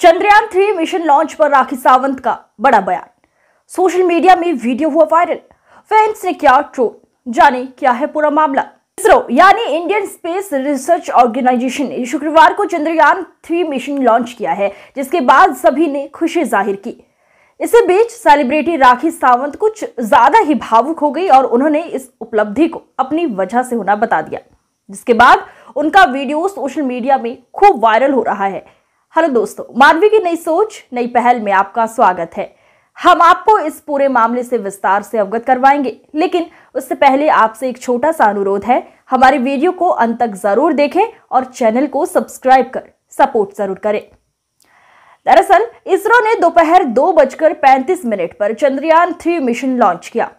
Chandrayaan three mission launch पर राखी सावंत का बड़ा बयान सोशल मीडिया में वीडियो हुआ वायरल फैंस ने किया ट्रोल जाने क्या है पूरा मामला इसरो यानी इंडियन स्पेस रिसर्च ऑर्गेनाइजेशन ने शुक्रवार को चंद्रयान थ्री मिशन लॉन्च किया है जिसके बाद सभी ने खुशी जाहिर की इसी बीच सेलिब्रिटी राखी सावंत कुछ ज्यादा ही भावुक हो गई और उन्होंने इस उपलब्धि को अपनी वजह से होना बता दिया जिसके बाद उनका वीडियो सोशल मीडिया में खूब वायरल हो रहा है हेलो दोस्तों मानवी की नई सोच नई पहल में आपका स्वागत है हम आपको इस पूरे मामले से विस्तार से अवगत करवाएंगे लेकिन उससे पहले आपसे एक छोटा सा अनुरोध है हमारी वीडियो को अंत तक जरूर देखें और चैनल को सब्सक्राइब कर सपोर्ट जरूर करें दरअसल इसरो ने दोपहर दो, बजकर पैंतीस मिनट पर चंद्रयान थ्री मिशन लॉन्च किया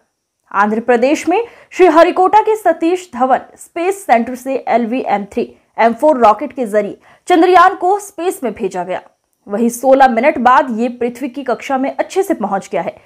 आंध्र प्रदेश में श्रीहरिकोटा के सतीश धवन स्पेस सेंटर से L V M three M rocket के जरिए चंद्रयान को स्पेस में भेजा गया वही 16 मिनट बाद ये पृथ्वी की कक्षा में अच्छे से पहुंच गया है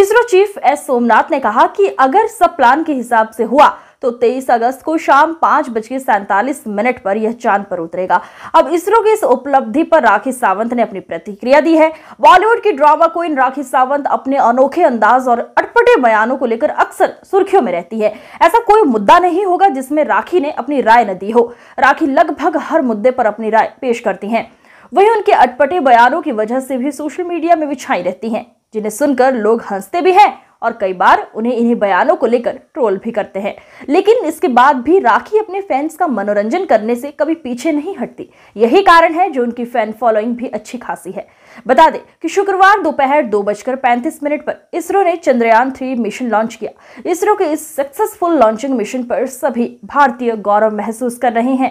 इसरो चीफ एस सोमनाथ ने कहा कि अगर सब प्लान के हिसाब से हुआ तो 23 अगस्त को शाम पांच बज के मिनट पर यह चांद पर उतरेगा अब इसरो की इस उपलब्धि पर राखी सावंत ने अपनी प्रतिक्रिया दी है बॉलीवुड की ड्रामा क्वीन राखी सावंत अपने अनोखे अंदाज और अटपटे बयानों को लेकर अक्सर सुर्खियों में रहती है ऐसा कोई मुद्दा नहीं होगा जिसमें राखी ने अपनी राय न दी हो राखी लगभग हर मुद्दे पर अपनी राय पेश करती है वही उनके अटपटे बयानों की वजह से भी सोशल मीडिया में भी छाई रहती है जिन्हें सुनकर लोग हंसते भी हैं और कई बार उन्हें इन्हीं बयानों को लेकर ट्रोल भी करते हैं लेकिन इसके बाद भी राखी अपने फैंस का मनोरंजन करने से कभी पीछे नहीं हटती यही कारण है जो उनकी फैन फॉलोइंग भी अच्छी खासी है बता दें कि शुक्रवार दोपहर दो, बजकर पैंतीस मिनट पर इसरो ने चंद्रयान थ्री मिशन लॉन्च किया इसरो के इस सक्सेसफुल लॉन्चिंग मिशन पर सभी भारतीय गौरव महसूस कर रहे हैं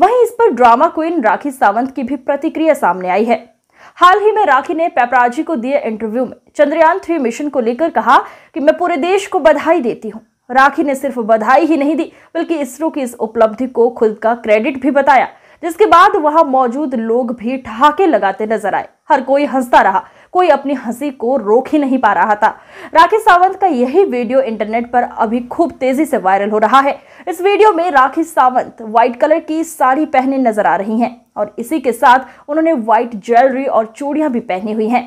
वहीं इस पर ड्रामा क्वीन राखी सावंत की भी प्रतिक्रिया सामने आई है हाल ही में राखी ने पेपराजी को दिए इंटरव्यू में चंद्रयान थ्री मिशन को लेकर कहा कि मैं पूरे देश को बधाई देती हूँ राखी ने सिर्फ बधाई ही नहीं दी बल्कि इसरो की इस उपलब्धि को खुद का क्रेडिट भी बताया जिसके बाद वहां मौजूद लोग भी ठहाके लगाते नजर आए हर कोई हंसता रहा कोई अपनी हंसी को रोक ही नहीं पा रहा था राखी सावंत का यही वीडियो इंटरनेट पर अभी खूब तेजी से वायरल हो रहा है इस वीडियो में राखी सावंत व्हाइट कलर की साड़ी पहने नजर आ रही हैं और इसी के साथ उन्होंने व्हाइट ज्वेलरी और चूड़ियां भी पहनी हुई हैं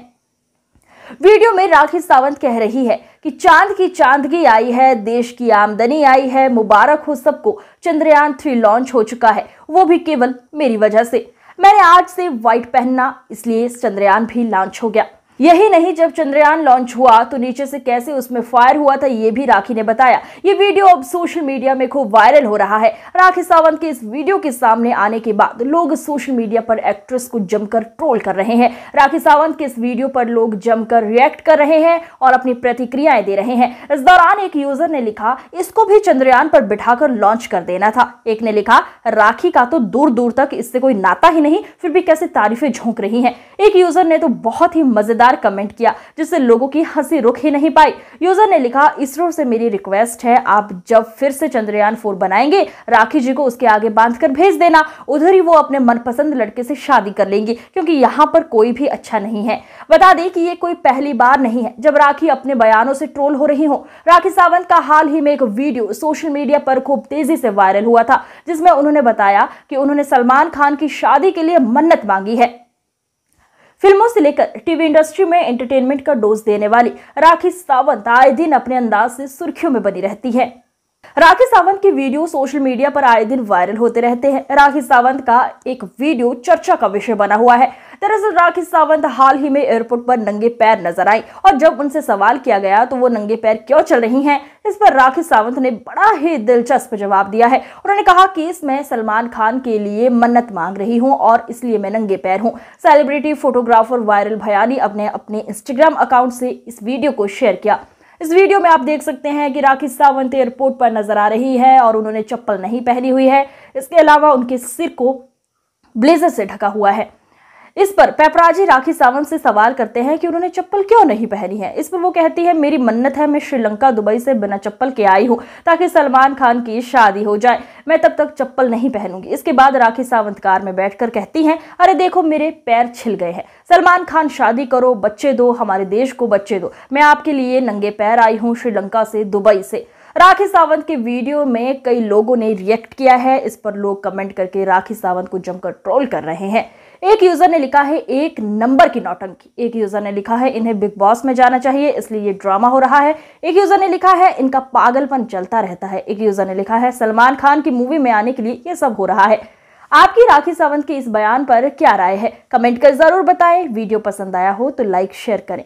वीडियो में राखी सावंत कह रही है कि चांद की चांदगी आई है देश की आमदनी आई है मुबारक हो सबको चंद्रयान थ्री लॉन्च हो चुका है वो भी केवल मेरी वजह से मैंने आज से व्हाइट पहनना इसलिए चंद्रयान भी लॉन्च हो गया यही नहीं जब चंद्रयान लॉन्च हुआ तो नीचे से कैसे उसमें फायर हुआ था ये भी राखी ने बताया ये वीडियो अब सोशल मीडिया में खूब वायरल हो रहा है राखी सावंत के इस वीडियो के सामने आने के बाद लोग सोशल मीडिया पर एक्ट्रेस को जमकर ट्रोल कर रहे हैं राखी सावंत के इस वीडियो पर लोग जमकर रिएक्ट कर रहे हैं और अपनी प्रतिक्रियाएं दे रहे हैं इस दौरान एक यूजर ने लिखा इसको भी चंद्रयान पर बिठाकर लॉन्च कर देना था एक ने लिखा राखी का तो दूर दूर तक इससे कोई नाता ही नहीं फिर भी कैसे तारीफें झोंक रही है एक यूजर ने तो बहुत ही मजेदार जोरदार कमेंट किया जिससे लोगों की हंसी रुक ही नहीं पाई यूजर ने लिखा इसरो से मेरी रिक्वेस्ट है आप जब फिर से चंद्रयान फोर बनाएंगे राखी जी को उसके आगे बांध भेज देना उधर ही वो अपने मनपसंद लड़के से शादी कर लेंगी क्योंकि यहाँ पर कोई भी अच्छा नहीं है बता दें कि ये कोई पहली बार नहीं है जब राखी अपने बयानों से ट्रोल हो रही हो राखी सावंत का हाल ही में एक वीडियो सोशल मीडिया पर खूब तेजी से वायरल हुआ था जिसमें उन्होंने बताया कि उन्होंने सलमान खान की शादी के लिए मन्नत मांगी है फिल्मों से लेकर टीवी इंडस्ट्री में एंटरटेनमेंट का डोज देने वाली राखी सावंत आए दिन अपने अंदाज से सुर्खियों में बनी रहती है राखी सावंत के वीडियो सोशल मीडिया पर आए दिन वायरल होते रहते हैं राखी सावंत का एक वीडियो चर्चा का विषय बना हुआ है दरअसल राखी सावंत हाल ही में एयरपोर्ट पर नंगे पैर नजर आई और जब उनसे सवाल किया गया तो वो नंगे पैर क्यों चल रही हैं इस पर राखी सावंत ने बड़ा ही दिलचस्प जवाब दिया है उन्होंने कहा कि इसमें सलमान खान के लिए मन्नत मांग रही हूं और इसलिए मैं नंगे पैर हूं सेलिब्रिटी फोटोग्राफर वायरल भयानी अपने अपने इंस्टाग्राम अकाउंट से इस वीडियो को शेयर किया इस वीडियो में आप देख सकते हैं कि राखी सावंत एयरपोर्ट पर नजर आ रही है और उन्होंने चप्पल नहीं पहनी हुई है इसके अलावा उनके सिर को ब्लेजर से ढका हुआ है इस पर पेपराजी राखी सावंत से सवाल करते हैं कि उन्होंने चप्पल क्यों नहीं पहनी है इस पर वो कहती है मेरी मन्नत है मैं श्रीलंका दुबई से बिना चप्पल के आई हूँ ताकि सलमान खान की शादी हो जाए मैं तब तक चप्पल नहीं पहनूंगी इसके बाद राखी सावंत कार में बैठकर कहती हैं अरे देखो मेरे पैर छिल गए हैं सलमान खान शादी करो बच्चे दो हमारे देश को बच्चे दो मैं आपके लिए नंगे पैर आई हूँ श्रीलंका से दुबई से राखी सावंत के वीडियो में कई लोगों ने रिएक्ट किया है इस पर लोग कमेंट करके राखी सावंत को जमकर ट्रोल कर रहे हैं एक यूजर ने लिखा है एक नंबर की नौटंकी एक यूजर ने लिखा है इन्हें बिग बॉस में जाना चाहिए इसलिए ये ड्रामा हो रहा है एक यूजर ने लिखा है इनका पागलपन चलता रहता है एक यूजर ने लिखा है सलमान खान की मूवी में आने के लिए ये सब हो रहा है आपकी राखी सावंत के इस बयान पर क्या राय है कमेंट कर जरूर बताएं वीडियो पसंद आया हो तो लाइक शेयर करें